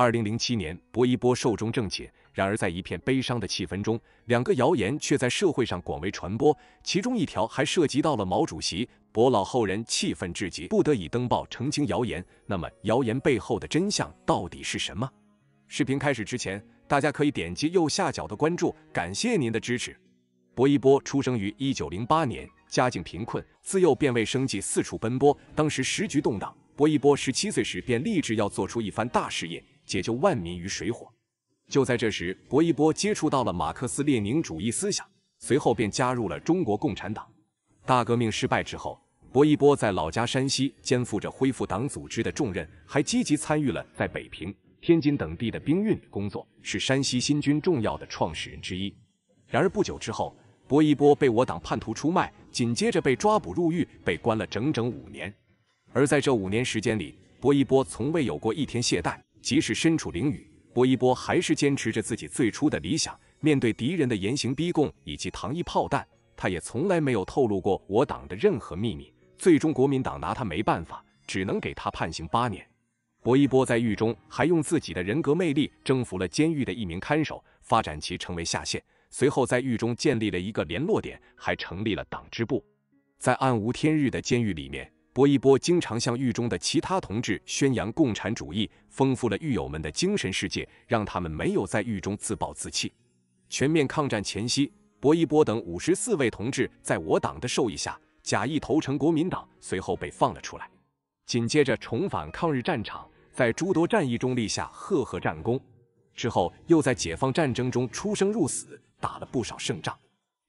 二零零七年，薄一波寿终正寝。然而，在一片悲伤的气氛中，两个谣言却在社会上广为传播，其中一条还涉及到了毛主席。伯老后人气愤至极，不得已登报澄清谣言。那么，谣言背后的真相到底是什么？视频开始之前，大家可以点击右下角的关注，感谢您的支持。薄一波出生于一九零八年，家境贫困，自幼便为生计四处奔波。当时时局动荡，薄一波十七岁时便立志要做出一番大事业。解救万民于水火。就在这时，薄一波接触到了马克思列宁主义思想，随后便加入了中国共产党。大革命失败之后，薄一波在老家山西肩负着恢复党组织的重任，还积极参与了在北平、天津等地的兵运工作，是山西新军重要的创始人之一。然而不久之后，薄一波被我党叛徒出卖，紧接着被抓捕入狱，被关了整整五年。而在这五年时间里，薄一波从未有过一天懈怠。即使身处囹圄，薄一波还是坚持着自己最初的理想。面对敌人的严刑逼供以及糖衣炮弹，他也从来没有透露过我党的任何秘密。最终，国民党拿他没办法，只能给他判刑八年。薄一波在狱中还用自己的人格魅力征服了监狱的一名看守，发展其成为下线。随后，在狱中建立了一个联络点，还成立了党支部。在暗无天日的监狱里面。薄一波经常向狱中的其他同志宣扬共产主义，丰富了狱友们的精神世界，让他们没有在狱中自暴自弃。全面抗战前夕，薄一波等五十四位同志在我党的授意下，假意投诚国民党，随后被放了出来。紧接着重返抗日战场，在诸多战役中立下赫赫战功。之后又在解放战争中出生入死，打了不少胜仗。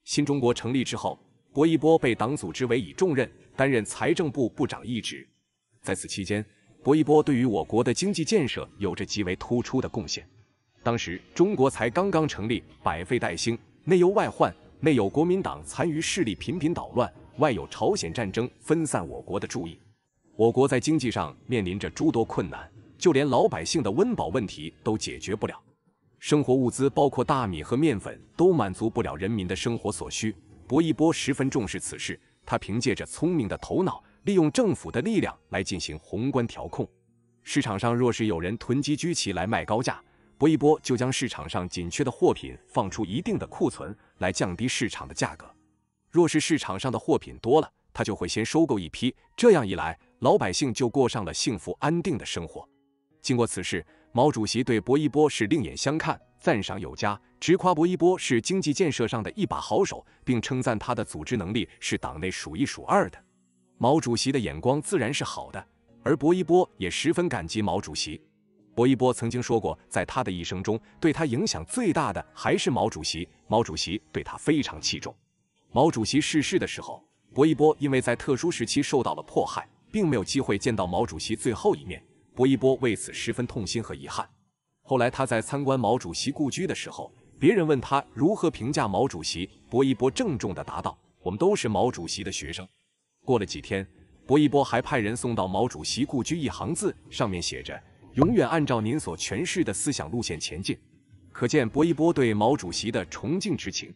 新中国成立之后。薄一波被党组织委以重任，担任财政部部长一职。在此期间，薄一波对于我国的经济建设有着极为突出的贡献。当时，中国才刚刚成立，百废待兴，内忧外患，内有国民党残余势力频频捣乱，外有朝鲜战争分散我国的注意。我国在经济上面临着诸多困难，就连老百姓的温饱问题都解决不了，生活物资包括大米和面粉都满足不了人民的生活所需。博一波十分重视此事，他凭借着聪明的头脑，利用政府的力量来进行宏观调控。市场上若是有人囤积居奇来卖高价，博一波就将市场上紧缺的货品放出一定的库存来降低市场的价格；若是市场上的货品多了，他就会先收购一批，这样一来，老百姓就过上了幸福安定的生活。经过此事，毛主席对薄一波是另眼相看，赞赏有加，直夸薄一波是经济建设上的一把好手，并称赞他的组织能力是党内数一数二的。毛主席的眼光自然是好的，而薄一波也十分感激毛主席。薄一波曾经说过，在他的一生中，对他影响最大的还是毛主席。毛主席对他非常器重。毛主席逝世的时候，薄一波因为在特殊时期受到了迫害，并没有机会见到毛主席最后一面。薄一波为此十分痛心和遗憾。后来他在参观毛主席故居的时候，别人问他如何评价毛主席，薄一波郑重地答道：“我们都是毛主席的学生。”过了几天，薄一波还派人送到毛主席故居一行字，上面写着：“永远按照您所诠释的思想路线前进。”可见薄一波对毛主席的崇敬之情。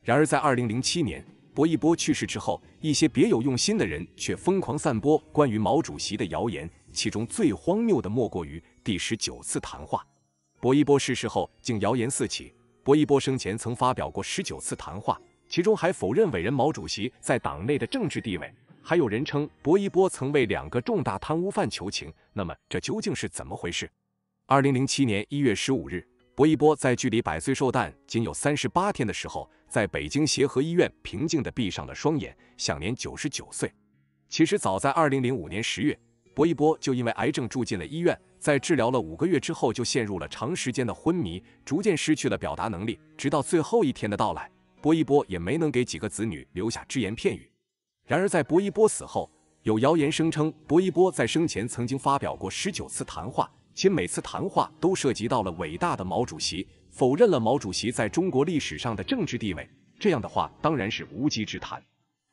然而，在2007年薄一波去世之后，一些别有用心的人却疯狂散播关于毛主席的谣言。其中最荒谬的莫过于第十九次谈话。薄一波逝世后，竟谣言四起。薄一波生前曾发表过十九次谈话，其中还否认伟人毛主席在党内的政治地位。还有人称薄一波曾为两个重大贪污犯求情。那么这究竟是怎么回事？二零零七年一月十五日，薄一波在距离百岁寿诞仅有三十八天的时候，在北京协和医院平静地闭上了双眼，享年九十九岁。其实早在二零零五年十月。博一波就因为癌症住进了医院，在治疗了五个月之后，就陷入了长时间的昏迷，逐渐失去了表达能力。直到最后一天的到来，博一波也没能给几个子女留下只言片语。然而，在博一波死后，有谣言声称博一波在生前曾经发表过十九次谈话，且每次谈话都涉及到了伟大的毛主席，否认了毛主席在中国历史上的政治地位。这样的话当然是无稽之谈。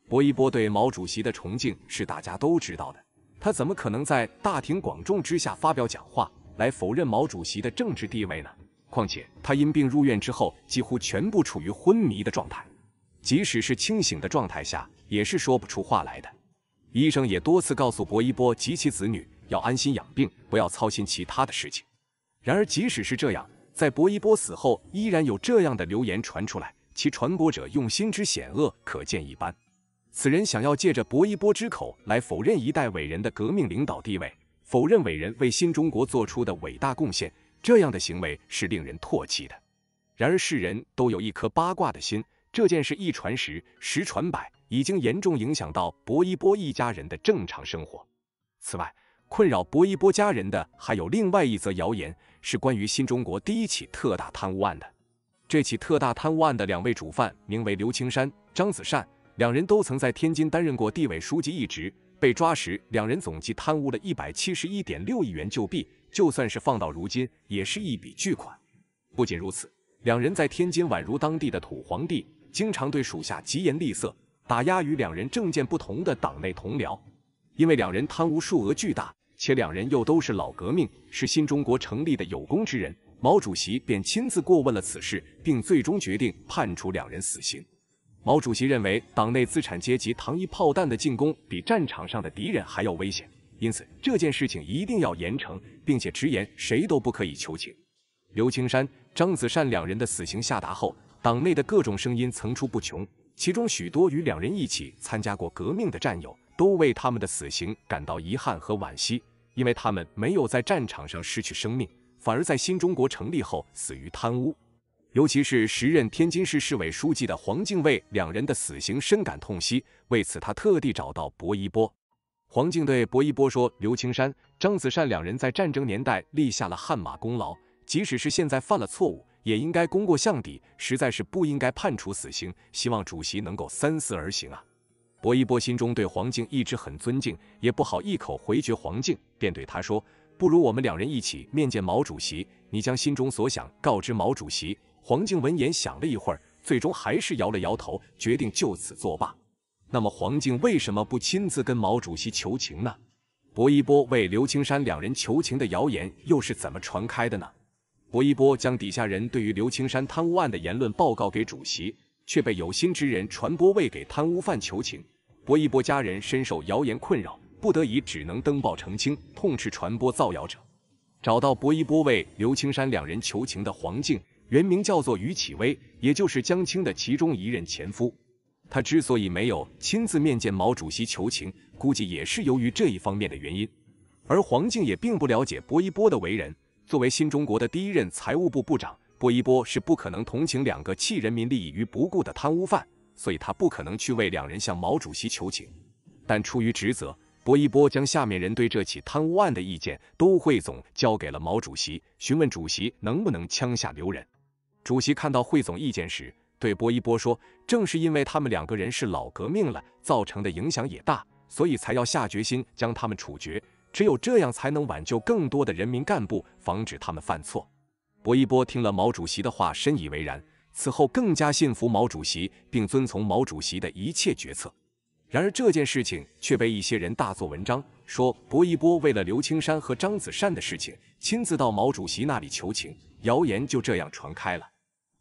博一波对毛主席的崇敬是大家都知道的。他怎么可能在大庭广众之下发表讲话来否认毛主席的政治地位呢？况且他因病入院之后，几乎全部处于昏迷的状态，即使是清醒的状态下，也是说不出话来的。医生也多次告诉薄一波及其子女要安心养病，不要操心其他的事情。然而，即使是这样，在薄一波死后，依然有这样的流言传出来，其传播者用心之险恶，可见一斑。此人想要借着薄一波之口来否认一代伟人的革命领导地位，否认伟人为新中国做出的伟大贡献，这样的行为是令人唾弃的。然而，世人都有一颗八卦的心，这件事一传十，十传百，已经严重影响到薄一波一家人的正常生活。此外，困扰薄一波家人的还有另外一则谣言，是关于新中国第一起特大贪污案的。这起特大贪污案的两位主犯名为刘青山、张子善。两人都曾在天津担任过地委书记一职，被抓时，两人总计贪污了一百七十一点六亿元旧币，就算是放到如今，也是一笔巨款。不仅如此，两人在天津宛如当地的土皇帝，经常对属下疾言厉色，打压与两人政见不同的党内同僚。因为两人贪污数额巨大，且两人又都是老革命，是新中国成立的有功之人，毛主席便亲自过问了此事，并最终决定判处两人死刑。毛主席认为，党内资产阶级糖衣炮弹的进攻比战场上的敌人还要危险，因此这件事情一定要严惩，并且直言谁都不可以求情。刘青山、张子善两人的死刑下达后，党内的各种声音层出不穷，其中许多与两人一起参加过革命的战友都为他们的死刑感到遗憾和惋惜，因为他们没有在战场上失去生命，反而在新中国成立后死于贪污。尤其是时任天津市市委书记的黄静卫，两人的死刑深感痛惜。为此，他特地找到薄一波。黄静对薄一波说：“刘青山、张子善两人在战争年代立下了汗马功劳，即使是现在犯了错误，也应该功过相抵，实在是不应该判处死刑。希望主席能够三思而行啊。”薄一波心中对黄静一直很尊敬，也不好一口回绝黄静，便对他说：“不如我们两人一起面见毛主席，你将心中所想告知毛主席。”黄静闻言想了一会儿，最终还是摇了摇头，决定就此作罢。那么黄静为什么不亲自跟毛主席求情呢？薄一波为刘青山两人求情的谣言又是怎么传开的呢？薄一波将底下人对于刘青山贪污案的言论报告给主席，却被有心之人传播为给贪污犯求情。薄一波家人深受谣言困扰，不得已只能登报澄清，痛斥传播造谣者。找到薄一波为刘青山两人求情的黄静。原名叫做于启威，也就是江青的其中一任前夫。他之所以没有亲自面见毛主席求情，估计也是由于这一方面的原因。而黄静也并不了解薄一波的为人。作为新中国的第一任财务部部长，薄一波是不可能同情两个弃人民利益于不顾的贪污犯，所以他不可能去为两人向毛主席求情。但出于职责，薄一波将下面人对这起贪污案的意见都汇总交给了毛主席，询问主席能不能枪下留人。主席看到汇总意见时，对薄一波说：“正是因为他们两个人是老革命了，造成的影响也大，所以才要下决心将他们处决。只有这样才能挽救更多的人民干部，防止他们犯错。”薄一波听了毛主席的话，深以为然。此后更加信服毛主席，并遵从毛主席的一切决策。然而这件事情却被一些人大做文章，说薄一波为了刘青山和张子善的事情，亲自到毛主席那里求情。谣言就这样传开了。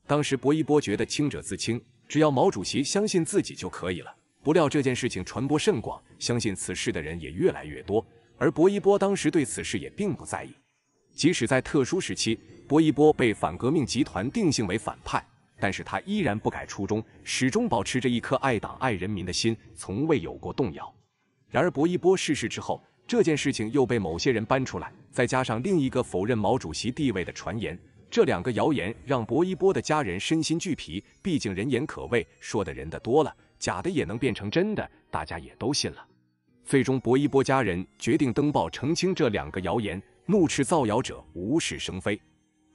当时，薄一波觉得清者自清，只要毛主席相信自己就可以了。不料这件事情传播甚广，相信此事的人也越来越多。而薄一波当时对此事也并不在意，即使在特殊时期，薄一波被反革命集团定性为反派，但是他依然不改初衷，始终保持着一颗爱党爱人民的心，从未有过动摇。然而，薄一波逝世之后，这件事情又被某些人搬出来，再加上另一个否认毛主席地位的传言。这两个谣言让薄一波的家人身心俱疲，毕竟人言可畏，说的人的多了，假的也能变成真的，大家也都信了。最终，薄一波家人决定登报澄清这两个谣言，怒斥造谣者无事生非。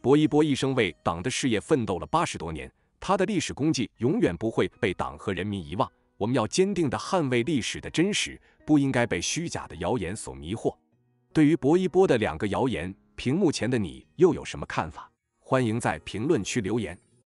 薄一波一生为党的事业奋斗了八十多年，他的历史功绩永远不会被党和人民遗忘。我们要坚定地捍卫历史的真实，不应该被虚假的谣言所迷惑。对于薄一波的两个谣言，屏幕前的你又有什么看法？欢迎在评论区留言。